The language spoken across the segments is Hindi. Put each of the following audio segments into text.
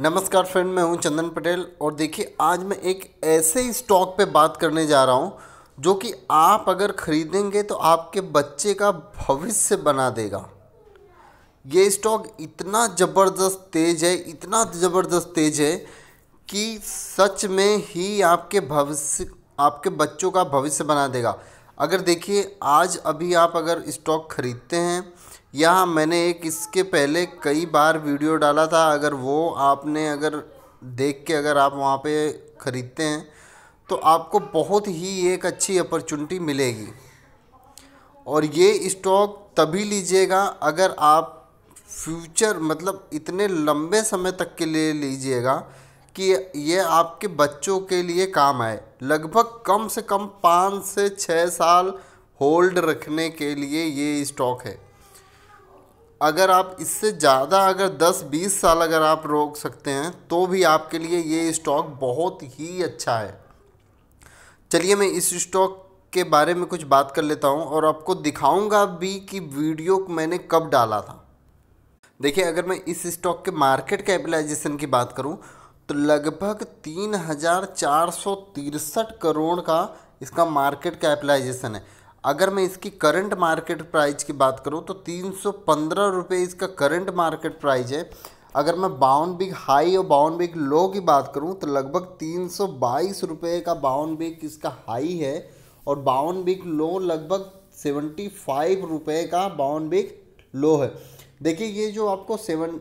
नमस्कार फ्रेंड मैं हूं चंदन पटेल और देखिए आज मैं एक ऐसे स्टॉक पे बात करने जा रहा हूं जो कि आप अगर ख़रीदेंगे तो आपके बच्चे का भविष्य बना देगा ये स्टॉक इतना ज़बरदस्त तेज है इतना ज़बरदस्त तेज है कि सच में ही आपके भविष्य आपके बच्चों का भविष्य बना देगा अगर देखिए आज अभी आप अगर स्टॉक ख़रीदते हैं यहाँ मैंने एक इसके पहले कई बार वीडियो डाला था अगर वो आपने अगर देख के अगर आप वहाँ पे ख़रीदते हैं तो आपको बहुत ही एक अच्छी अपॉर्चुनिटी मिलेगी और ये स्टॉक तभी लीजिएगा अगर आप फ्यूचर मतलब इतने लंबे समय तक के लिए लीजिएगा कि ये आपके बच्चों के लिए काम आए लगभग कम से कम पाँच से छः साल होल्ड रखने के लिए ये स्टॉक है अगर आप इससे ज़्यादा अगर 10-20 साल अगर आप रोक सकते हैं तो भी आपके लिए ये स्टॉक बहुत ही अच्छा है चलिए मैं इस स्टॉक के बारे में कुछ बात कर लेता हूँ और आपको दिखाऊंगा भी कि वीडियो मैंने कब डाला था देखिए अगर मैं इस स्टॉक के मार्केट कैपिटलाइजेशन की बात करूँ तो लगभग तीन हज़ार चार सौ तिरसठ करोड़ का इसका मार्केट कैपिटलाइजेशन है अगर मैं इसकी करंट मार्केट प्राइस की बात करूँ तो तीन सौ इसका करंट मार्केट प्राइस है अगर मैं बाउंड बिग हाई और बाउंड बिग लो की बात करूं तो लगभग तीन सौ बाईस रुपये का बावन बिग इसका हाई है और बावन बिग लो लगभग सेवेंटी फाइव रुपये का बाउंड बिग लो है देखिए ये जो आपको सेवन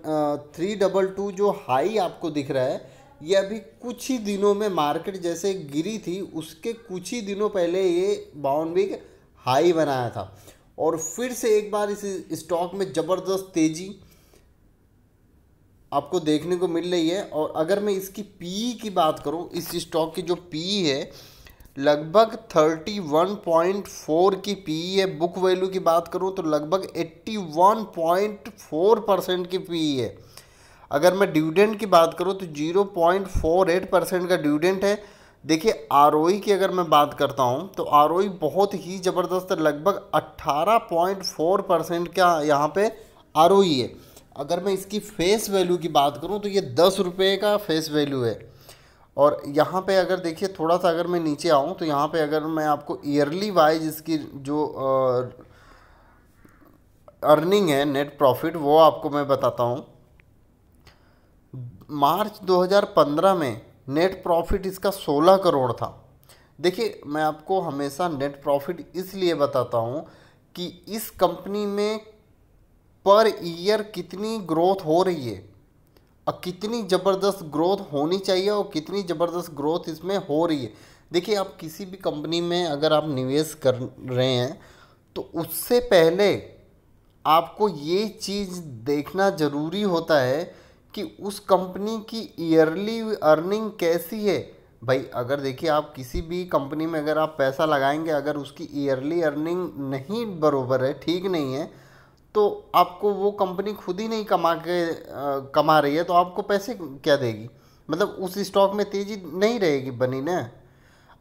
थ्री डबल टू जो हाई आपको दिख रहा है ये अभी कुछ ही दिनों में मार्केट जैसे गिरी थी उसके कुछ ही दिनों पहले ये बाउंड बिग हाई बनाया था और फिर से एक बार इस स्टॉक में ज़बरदस्त तेज़ी आपको देखने को मिल रही है और अगर मैं इसकी पी की बात करूं इस स्टॉक की जो पी है लगभग 31.4 की पी है बुक वैल्यू की बात करूं तो लगभग 81.4 परसेंट की पी है अगर मैं डिविडेंड की बात करूं तो 0.48 परसेंट का डिविडेंड है देखिए आर e की अगर मैं बात करता हूँ तो आर e बहुत ही ज़बरदस्त लगभग 18.4 परसेंट का यहाँ पे आर e है अगर मैं इसकी फेस वैल्यू की बात करूँ तो ये दस रुपये का फेस वैल्यू है और यहाँ पे अगर देखिए थोड़ा सा अगर मैं नीचे आऊँ तो यहाँ पे अगर मैं आपको ईयरली वाइज इसकी जो अर्निंग है नेट प्रॉफिट वो आपको मैं बताता हूँ मार्च 2015 में नेट प्रॉफिट इसका 16 करोड़ था देखिए मैं आपको हमेशा नेट प्रॉफिट इसलिए बताता हूँ कि इस कंपनी में पर ईयर कितनी ग्रोथ हो रही है और कितनी ज़बरदस्त ग्रोथ होनी चाहिए और कितनी ज़बरदस्त ग्रोथ इसमें हो रही है देखिए आप किसी भी कंपनी में अगर आप निवेश कर रहे हैं तो उससे पहले आपको ये चीज़ देखना ज़रूरी होता है कि उस कंपनी की ईयरली अर्निंग कैसी है भाई अगर देखिए आप किसी भी कंपनी में अगर आप पैसा लगाएंगे अगर उसकी ईयरली अर्निंग नहीं बरोबर है ठीक नहीं है तो आपको वो कंपनी खुद ही नहीं कमा के आ, कमा रही है तो आपको पैसे क्या देगी मतलब उस स्टॉक में तेज़ी नहीं रहेगी बनी ना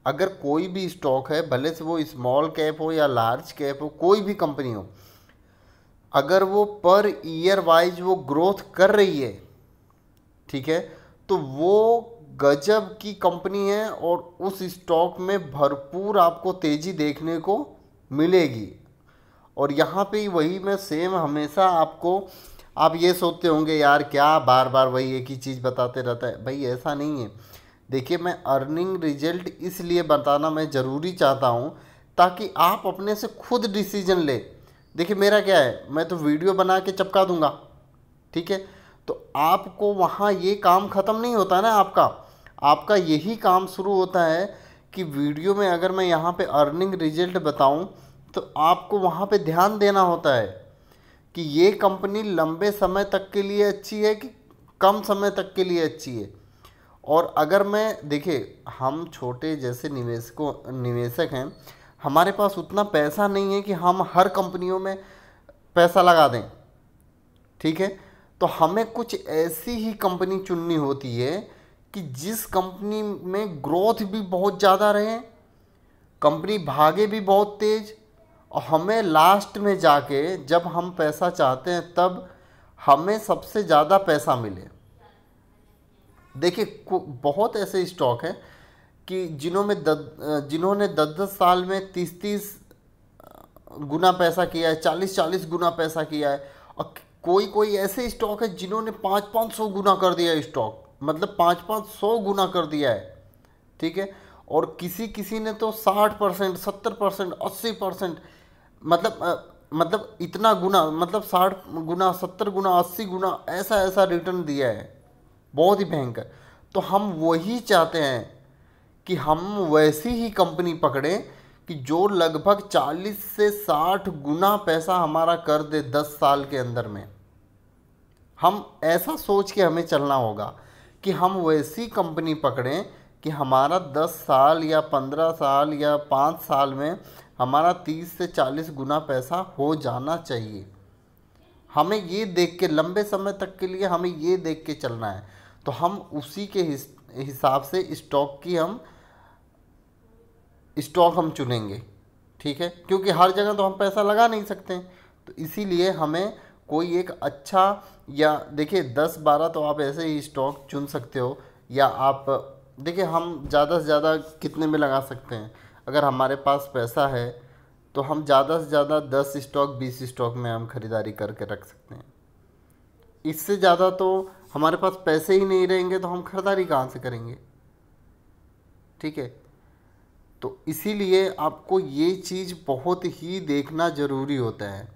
अगर कोई भी स्टॉक है भले से वो स्मॉल कैप हो या लार्ज कैप हो कोई भी कंपनी हो अगर वो पर ईयर वाइज वो ग्रोथ कर रही है ठीक है तो वो गजब की कंपनी है और उस स्टॉक में भरपूर आपको तेज़ी देखने को मिलेगी और यहाँ पे वही मैं सेम हमेशा आपको आप ये सोचते होंगे यार क्या बार बार वही एक ही चीज़ बताते रहता है भाई ऐसा नहीं है देखिए मैं अर्निंग रिजल्ट इसलिए बताना मैं ज़रूरी चाहता हूँ ताकि आप अपने से खुद डिसीजन ले देखिए मेरा क्या है मैं तो वीडियो बना के चपका दूंगा ठीक है तो आपको वहाँ ये काम ख़त्म नहीं होता ना आपका आपका यही काम शुरू होता है कि वीडियो में अगर मैं यहाँ पे अर्निंग रिजल्ट बताऊँ तो आपको वहाँ पे ध्यान देना होता है कि ये कंपनी लंबे समय तक के लिए अच्छी है कि कम समय तक के लिए अच्छी है और अगर मैं देखिए हम छोटे जैसे निवेशकों निवेशक हैं हमारे पास उतना पैसा नहीं है कि हम हर कंपनियों में पैसा लगा दें ठीक है तो हमें कुछ ऐसी ही कंपनी चुननी होती है कि जिस कंपनी में ग्रोथ भी बहुत ज़्यादा रहे कंपनी भागे भी बहुत तेज़ और हमें लास्ट में जाके जब हम पैसा चाहते हैं तब हमें सबसे ज़्यादा पैसा मिले देखिए बहुत ऐसे स्टॉक हैं कि जिन्हों में जिन्होंने दस दस साल में तीस तीस गुना पैसा किया है चालीस चालीस गुना पैसा किया है और कोई कोई ऐसे स्टॉक है जिन्होंने पाँच पाँच सौ गुना कर दिया स्टॉक मतलब पाँच पाँच सौ गुना कर दिया है ठीक है और किसी किसी ने तो साठ परसेंट सत्तर परसेंट अस्सी परसेंट मतलब आ, मतलब इतना गुना मतलब साठ गुना सत्तर गुना अस्सी गुना ऐसा ऐसा रिटर्न दिया है बहुत ही भयंकर तो हम वही चाहते हैं कि हम वैसी ही कंपनी पकड़ें कि जो लगभग 40 से 60 गुना पैसा हमारा कर दे 10 साल के अंदर में हम ऐसा सोच के हमें चलना होगा कि हम वैसी कंपनी पकड़ें कि हमारा 10 साल या 15 साल या 5 साल में हमारा 30 से 40 गुना पैसा हो जाना चाहिए हमें ये देख के लंबे समय तक के लिए हमें ये देख के चलना है तो हम उसी के हिसाब से स्टॉक की हम स्टॉक हम चुनेंगे ठीक है क्योंकि हर जगह तो हम पैसा लगा नहीं सकते तो इसीलिए हमें कोई एक अच्छा या देखिए दस बारह तो आप ऐसे ही स्टॉक चुन सकते हो या आप देखिए हम ज़्यादा से ज़्यादा कितने में लगा सकते हैं अगर हमारे पास पैसा है तो हम ज़्यादा से ज़्यादा दस स्टॉक बीस स्टॉक में हम ख़रीदारी करके रख सकते हैं इससे ज़्यादा तो हमारे पास पैसे ही नहीं रहेंगे तो हम ख़रीदारी कहाँ से करेंगे ठीक है तो इसीलिए आपको ये चीज़ बहुत ही देखना ज़रूरी होता है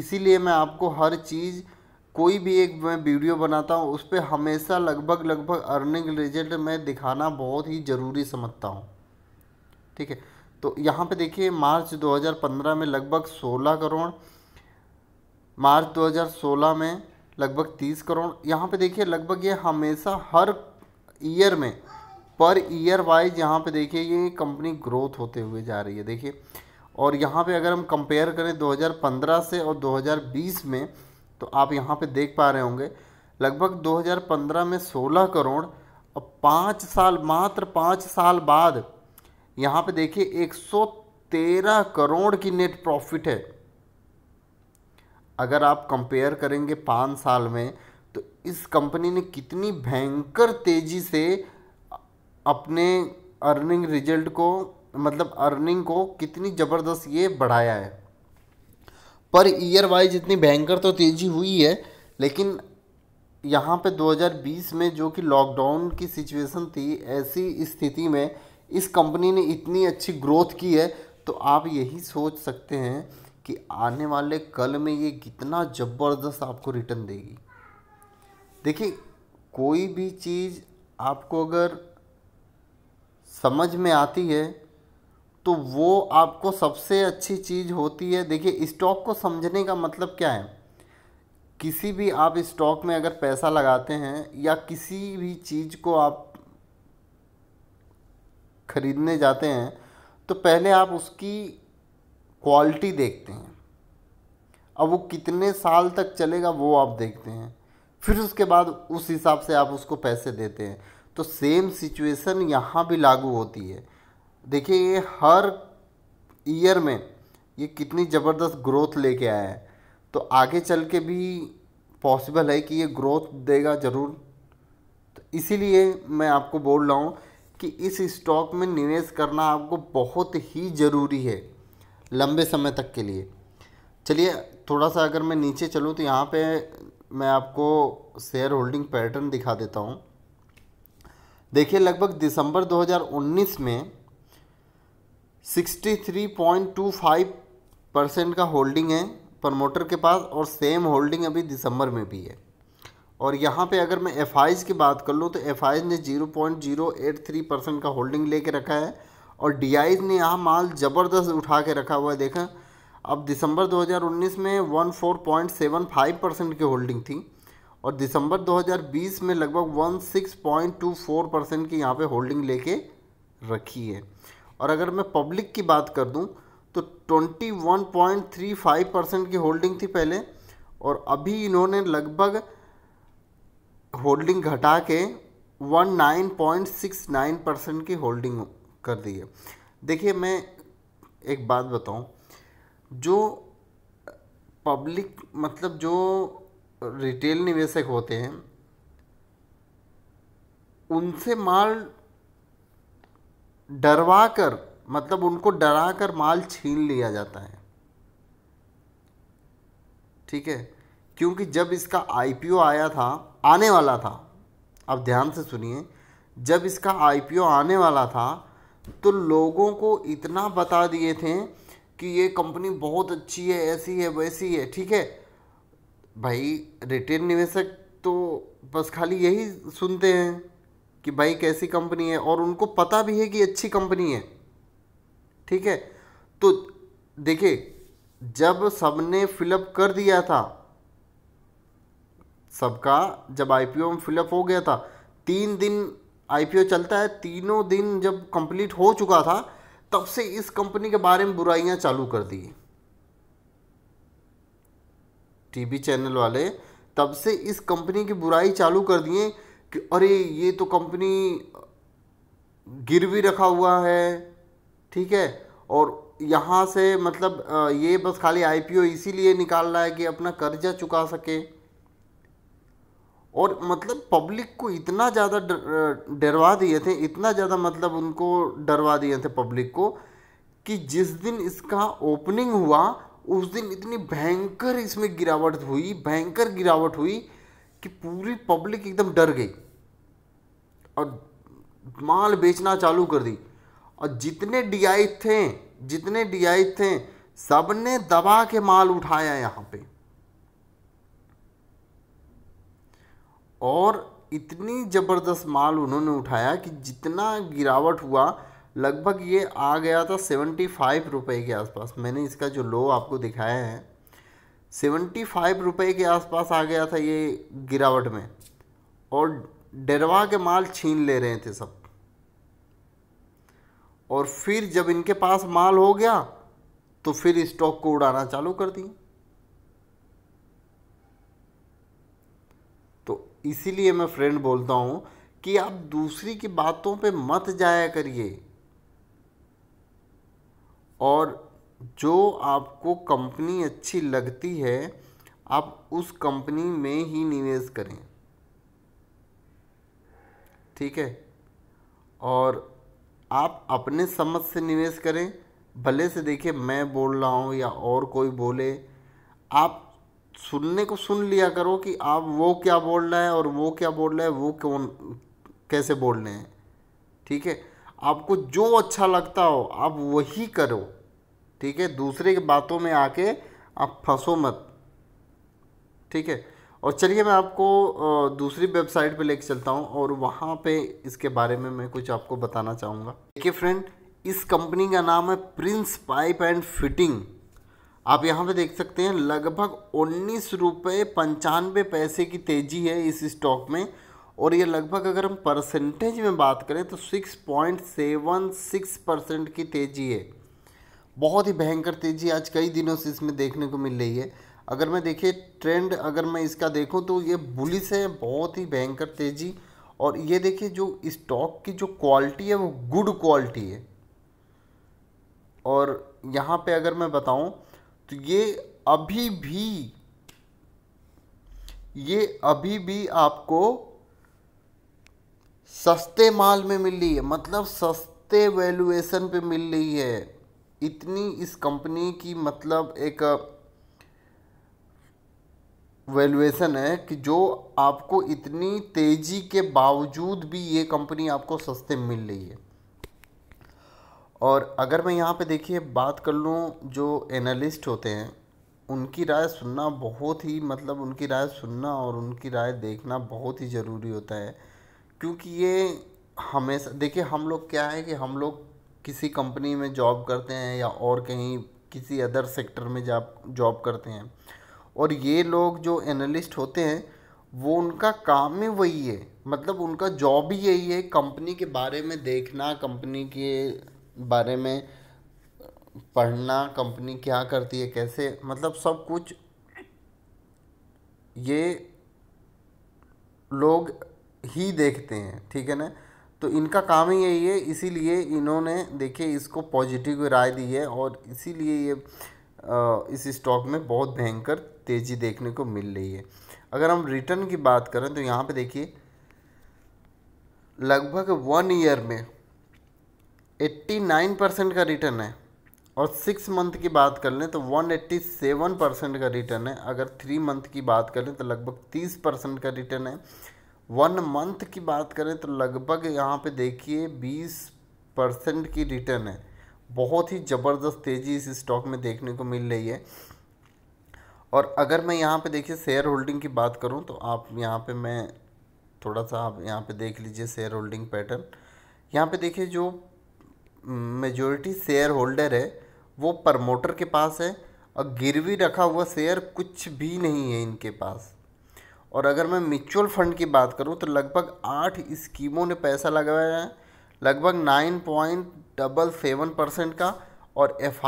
इसीलिए मैं आपको हर चीज़ कोई भी एक मैं वीडियो बनाता हूँ उस पर हमेशा लगभग लगभग अर्निंग रिजल्ट मैं दिखाना बहुत ही ज़रूरी समझता हूँ ठीक है तो यहाँ पे देखिए मार्च 2015 में लगभग 16 करोड़ मार्च 2016 में लगभग 30 करोड़ यहाँ पे देखिए लगभग ये हमेशा हर ईयर में पर ईयर वाइज यहाँ पे देखिए ये कंपनी ग्रोथ होते हुए जा रही है देखिए और यहाँ पे अगर हम कंपेयर करें 2015 से और 2020 में तो आप यहाँ पे देख पा रहे होंगे लगभग 2015 में 16 करोड़ और पाँच साल मात्र पाँच साल बाद यहाँ पे देखिए 113 करोड़ की नेट प्रॉफिट है अगर आप कंपेयर करेंगे पाँच साल में तो इस कंपनी ने कितनी भयंकर तेज़ी से अपने अर्निंग रिजल्ट को मतलब अर्निंग को कितनी ज़बरदस्त ये बढ़ाया है पर ईयर वाइज इतनी भयंकर तो तेज़ी हुई है लेकिन यहाँ पे 2020 में जो कि लॉकडाउन की सिचुएशन थी ऐसी स्थिति में इस कंपनी ने इतनी अच्छी ग्रोथ की है तो आप यही सोच सकते हैं कि आने वाले कल में ये कितना ज़बरदस्त आपको रिटर्न देगी देखिए कोई भी चीज़ आपको अगर समझ में आती है तो वो आपको सबसे अच्छी चीज़ होती है देखिए स्टॉक को समझने का मतलब क्या है किसी भी आप स्टॉक में अगर पैसा लगाते हैं या किसी भी चीज़ को आप ख़रीदने जाते हैं तो पहले आप उसकी क्वालिटी देखते हैं अब वो कितने साल तक चलेगा वो आप देखते हैं फिर उसके बाद उस हिसाब से आप उसको पैसे देते हैं तो सेम सिचुएशन यहाँ भी लागू होती है देखिए ये हर ईयर में ये कितनी ज़बरदस्त ग्रोथ लेके आया है तो आगे चल के भी पॉसिबल है कि ये ग्रोथ देगा ज़रूर तो इसीलिए मैं आपको बोल रहा हूँ कि इस स्टॉक में निवेश करना आपको बहुत ही ज़रूरी है लंबे समय तक के लिए चलिए थोड़ा सा अगर मैं नीचे चलूँ तो यहाँ पे मैं आपको शेयर होल्डिंग पैटर्न दिखा देता हूँ देखिए लगभग दिसंबर 2019 में 63.25 परसेंट का होल्डिंग है प्रमोटर के पास और सेम होल्डिंग अभी दिसंबर में भी है और यहाँ पे अगर मैं एफ की बात कर लूँ तो एफ ने 0.083 परसेंट का होल्डिंग लेके रखा है और डी ने यहाँ माल ज़बरदस्त उठा के रखा हुआ है देखा अब दिसंबर 2019 में 14.75 परसेंट की होल्डिंग थी और दिसंबर 2020 में लगभग 16.24 परसेंट की यहाँ पे होल्डिंग लेके रखी है और अगर मैं पब्लिक की बात कर दूँ तो 21.35 परसेंट की होल्डिंग थी पहले और अभी इन्होंने लगभग होल्डिंग घटा के 19.69 परसेंट की होल्डिंग कर दी है देखिए मैं एक बात बताऊँ जो पब्लिक मतलब जो रिटेल निवेशक होते हैं उनसे माल डरवा कर मतलब उनको डरा कर माल छीन लिया जाता है ठीक है क्योंकि जब इसका आईपीओ आया था आने वाला था अब ध्यान से सुनिए जब इसका आईपीओ आने वाला था तो लोगों को इतना बता दिए थे कि ये कंपनी बहुत अच्छी है ऐसी है वैसी है ठीक है भाई रिटेल निवेशक तो बस खाली यही सुनते हैं कि भाई कैसी कंपनी है और उनको पता भी है कि अच्छी कंपनी है ठीक है तो देखिए जब सबने फिलअप कर दिया था सबका जब आईपीओ में फिलअप हो गया था तीन दिन आईपीओ चलता है तीनों दिन जब कंप्लीट हो चुका था तब से इस कंपनी के बारे में बुराइयां चालू कर दी टीवी चैनल वाले तब से इस कंपनी की बुराई चालू कर दिए कि अरे ये तो कंपनी गिर भी रखा हुआ है ठीक है और यहाँ से मतलब ये बस खाली आईपीओ इसीलिए निकाल रहा है कि अपना कर्जा चुका सके और मतलब पब्लिक को इतना ज़्यादा डरवा दिए थे इतना ज़्यादा मतलब उनको डरवा दिए थे पब्लिक को कि जिस दिन इसका ओपनिंग हुआ उस दिन इतनी भयंकर इसमें गिरावट हुई भयंकर गिरावट हुई कि पूरी पब्लिक एकदम डर गई और माल बेचना चालू कर दी और जितने डी थे जितने डी थे सब ने दबा के माल उठाया यहाँ पे और इतनी ज़बरदस्त माल उन्होंने उठाया कि जितना गिरावट हुआ लगभग ये आ गया था सेवेंटी फाइव रुपये के आसपास मैंने इसका जो लो आपको दिखाया है सेवेंटी फाइव रुपये के आसपास आ गया था ये गिरावट में और डेरवा के माल छीन ले रहे थे सब और फिर जब इनके पास माल हो गया तो फिर स्टॉक को उड़ाना चालू कर दिए तो इसीलिए मैं फ्रेंड बोलता हूँ कि आप दूसरी की बातों पे मत जाया करिए और जो आपको कंपनी अच्छी लगती है आप उस कंपनी में ही निवेश करें ठीक है और आप अपने समझ से निवेश करें भले से देखिए मैं बोल रहा हूँ या और कोई बोले आप सुनने को सुन लिया करो कि आप वो क्या बोल रहा है और वो क्या बोल रहा है वो कौन कैसे बोल रहे हैं ठीक है आपको जो अच्छा लगता हो आप वही करो ठीक है दूसरे की बातों में आके आप फंसो मत ठीक है और चलिए मैं आपको दूसरी वेबसाइट पे लेके चलता हूँ और वहाँ पे इसके बारे में मैं कुछ आपको बताना चाहूँगा देखिए फ्रेंड इस कंपनी का नाम है प्रिंस पाइप एंड फिटिंग आप यहाँ पे देख सकते हैं लगभग उन्नीस रुपये पंचानवे पैसे की तेज़ी है इस स्टॉक में और ये लगभग अगर हम परसेंटेज में बात करें तो 6.76 परसेंट की तेज़ी है बहुत ही भयंकर तेज़ी आज कई दिनों से इसमें देखने को मिल रही है अगर मैं देखिए ट्रेंड अगर मैं इसका देखूं तो ये बुलिस है बहुत ही भयंकर तेज़ी और ये देखिए जो स्टॉक की जो क्वालिटी है वो गुड क्वालिटी है और यहाँ पे अगर मैं बताऊँ तो ये अभी भी ये अभी भी आपको सस्ते माल में मिल रही है मतलब सस्ते वैल्यूएशन पे मिल रही है इतनी इस कंपनी की मतलब एक वैल्यूएशन है कि जो आपको इतनी तेज़ी के बावजूद भी ये कंपनी आपको सस्ते मिल रही है और अगर मैं यहाँ पे देखिए बात कर लूँ जो एनालिस्ट होते हैं उनकी राय सुनना बहुत ही मतलब उनकी राय सुनना और उनकी राय देखना बहुत ही ज़रूरी होता है क्योंकि ये हमेशा देखिए हम लोग क्या है कि हम लोग किसी कंपनी में जॉब करते हैं या और कहीं किसी अदर सेक्टर में जॉब जॉब करते हैं और ये लोग जो एनालिस्ट होते हैं वो उनका काम ही वही है मतलब उनका जॉब ही यही है कंपनी के बारे में देखना कंपनी के बारे में पढ़ना कंपनी क्या करती है कैसे मतलब सब कुछ ये लोग ही देखते हैं ठीक है ना तो इनका काम ही यही है इसीलिए इन्होंने देखिए इसको पॉजिटिव राय दी है और इसीलिए ये इस स्टॉक में बहुत भयंकर तेज़ी देखने को मिल रही है अगर हम रिटर्न की बात करें तो यहाँ पे देखिए लगभग वन ईयर में 89 परसेंट का रिटर्न है और सिक्स मंथ की बात कर लें तो 187 परसेंट का रिटर्न है अगर थ्री मंथ की बात कर लें तो लगभग 30 परसेंट का रिटर्न है वन मंथ की बात करें तो लगभग यहाँ पे देखिए बीस परसेंट की रिटर्न है बहुत ही ज़बरदस्त तेज़ी इस स्टॉक में देखने को मिल रही है और अगर मैं यहाँ पे देखिए शेयर होल्डिंग की बात करूँ तो आप यहाँ पे मैं थोड़ा सा आप यहाँ पे देख लीजिए शेयर होल्डिंग पैटर्न यहाँ पे देखिए जो मेजोरिटी शेयर होल्डर है वो प्रमोटर के पास है और गिरवी रखा हुआ शेयर कुछ भी नहीं है इनके पास और अगर मैं म्यूचुअल फंड की बात करूं तो लगभग आठ स्कीमों ने पैसा लगाया है लगभग nine point double seven percent का और एफ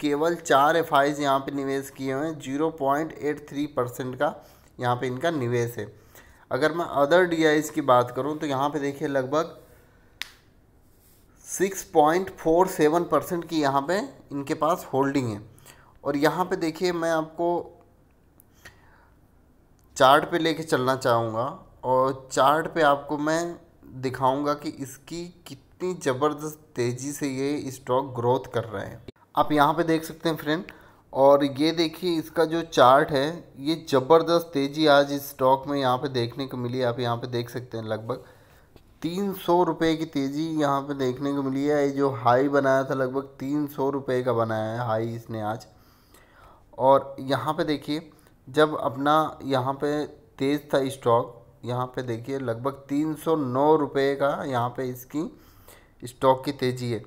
केवल चार एफ आईज यहाँ पर निवेश किए हुए हैं zero point eight three percent का यहाँ पे इनका निवेश है अगर मैं अदर डी की बात करूँ तो यहाँ पे देखिए लगभग six point four seven percent की यहाँ पे इनके पास होल्डिंग है और यहाँ पे देखिए मैं आपको चार्ट पे लेके चलना चाहूँगा और चार्ट पे आपको मैं दिखाऊंगा कि इसकी कितनी ज़बरदस्त तेज़ी से ये स्टॉक ग्रोथ कर रहा है आप यहाँ पे देख सकते हैं फ्रेंड और ये देखिए इसका जो चार्ट है ये ज़बरदस्त तेज़ी आज इस स्टॉक में यहाँ पे देखने को मिली आप यहाँ पे देख सकते हैं लगभग तीन सौ रुपये की तेज़ी यहाँ पे देखने को मिली है ये जो हाई बनाया था लगभग तीन सौ रुपये का बनाया है हाई इसने आज और यहाँ पे देखिए जब अपना यहाँ पे तेज़ था स्टॉक यहाँ पे देखिए लगभग तीन सौ नौ रुपये का यहाँ पे इसकी स्टॉक की तेज़ी है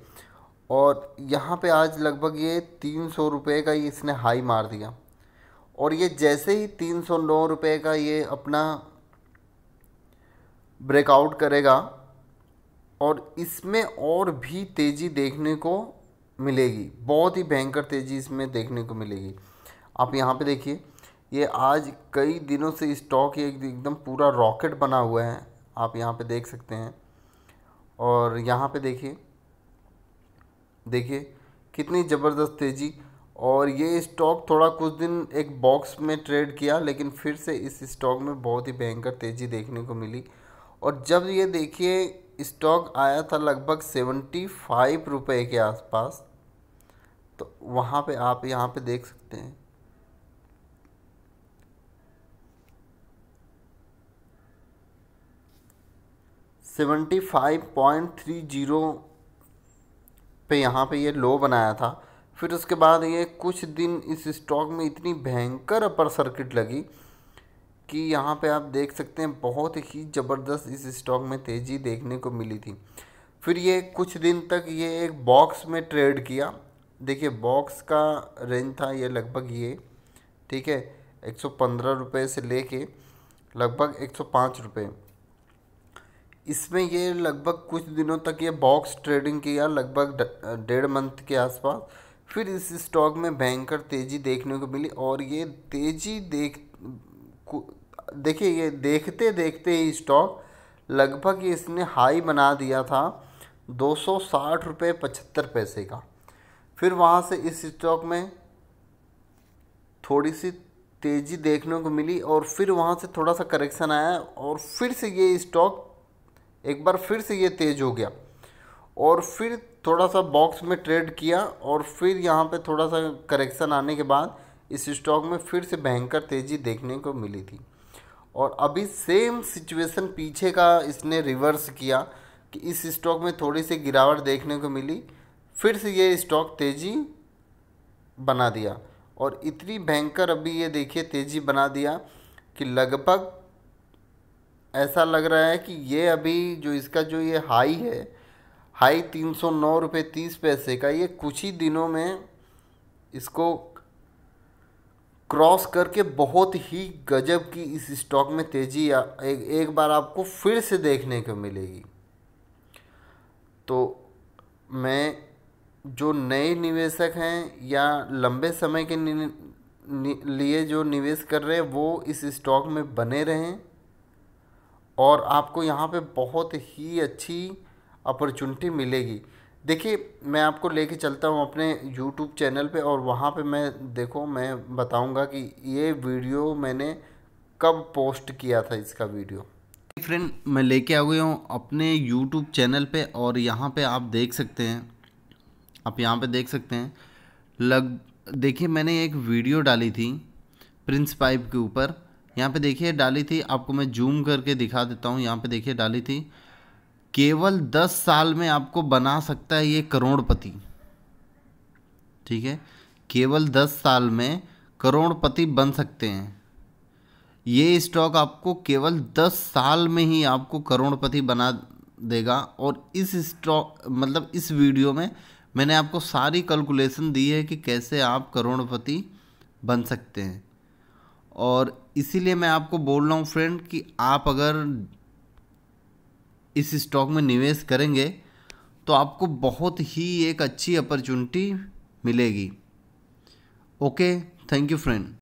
और यहाँ पे आज लगभग ये तीन सौ रुपये का ही इसने हाई मार दिया और ये जैसे ही तीन सौ नौ रुपये का ये अपना ब्रेकआउट करेगा और इसमें और भी तेज़ी देखने को मिलेगी बहुत ही भयंकर तेज़ी इसमें देखने को मिलेगी आप यहाँ पे देखिए ये आज कई दिनों से स्टॉक एकदम पूरा रॉकेट बना हुआ है आप यहाँ पे देख सकते हैं और यहाँ पे देखिए देखिए कितनी ज़बरदस्त तेज़ी और ये स्टॉक थोड़ा कुछ दिन एक बॉक्स में ट्रेड किया लेकिन फिर से इस स्टॉक में बहुत ही भयंकर तेज़ी देखने को मिली और जब ये देखिए स्टॉक आया था लगभग सेवेंटी फाइव रुपये के आसपास तो वहाँ पे आप यहाँ पे देख सकते हैं seventy five point three zero पे यहाँ पे ये लो बनाया था फिर उसके बाद ये कुछ दिन इस स्टॉक में इतनी भयंकर अपर सर्किट लगी कि यहाँ पे आप देख सकते हैं बहुत ही ज़बरदस्त इस स्टॉक में तेज़ी देखने को मिली थी फिर ये कुछ दिन तक ये एक बॉक्स में ट्रेड किया देखिए बॉक्स का रेंज था ये लगभग ये ठीक है एक सौ पंद्रह रुपये से ले लगभग एक सौ पाँच रुपये इसमें ये लगभग कुछ दिनों तक ये बॉक्स ट्रेडिंग किया लगभग डेढ़ मंथ के आसपास फिर इस स्टॉक में भयंकर तेज़ी देखने को मिली और ये तेज़ी देख देखिए ये देखते देखते ही स्टॉक लगभग इसने हाई बना दिया था दो सौ साठ रुपये पचहत्तर पैसे का फिर वहाँ से इस स्टॉक में थोड़ी सी तेज़ी देखने को मिली और फिर वहाँ से थोड़ा सा करेक्शन आया और फिर से ये स्टॉक एक बार फिर से ये तेज़ हो गया और फिर थोड़ा सा बॉक्स में ट्रेड किया और फिर यहाँ पे थोड़ा सा करेक्शन आने के बाद इस स्टॉक में फिर से भयंकर तेज़ी देखने को मिली थी और अभी सेम सिचुएशन पीछे का इसने रिवर्स किया कि इस स्टॉक में थोड़ी सी गिरावट देखने को मिली फिर से ये स्टॉक तेज़ी बना दिया और इतनी भयंकर अभी ये देखिए तेज़ी बना दिया कि लगभग ऐसा लग रहा है कि ये अभी जो इसका जो ये हाई है हाई तीन सौ नौ रुपये तीस पैसे का ये कुछ ही दिनों में इसको क्रॉस करके बहुत ही गजब की इस स्टॉक में तेज़ी एक एक बार आपको फिर से देखने को मिलेगी तो मैं जो नए निवेशक हैं या लंबे समय के लिए जो निवेश कर रहे हैं वो इस स्टॉक में बने रहें और आपको यहाँ पे बहुत ही अच्छी अपॉर्चुनिटी मिलेगी देखिए मैं आपको लेके चलता हूँ अपने यूट्यूब चैनल पे और वहाँ पे मैं देखो मैं बताऊँगा कि ये वीडियो मैंने कब पोस्ट किया था इसका वीडियो फ्रेंड मैं लेके आ गया हूँ अपने यूट्यूब चैनल पे और यहाँ पे आप देख सकते हैं आप यहाँ पे देख सकते हैं लग देखिए मैंने एक वीडियो डाली थी प्रिंस पाइप के ऊपर यहाँ पे देखिए डाली थी आपको मैं जूम करके दिखा देता हूँ यहाँ पे देखिए डाली थी केवल दस साल में आपको बना सकता है ये करोड़पति ठीक है केवल दस साल में करोड़पति बन सकते हैं ये स्टॉक आपको केवल दस साल में ही आपको करोड़पति बना देगा और इस स्टॉक मतलब इस वीडियो में मैंने आपको सारी कैलकुलेशन दी है कि कैसे आप करोड़पति बन सकते हैं और इसीलिए मैं आपको बोल रहा हूँ फ्रेंड कि आप अगर इस स्टॉक में निवेश करेंगे तो आपको बहुत ही एक अच्छी अपॉर्चुनिटी मिलेगी ओके थैंक यू फ्रेंड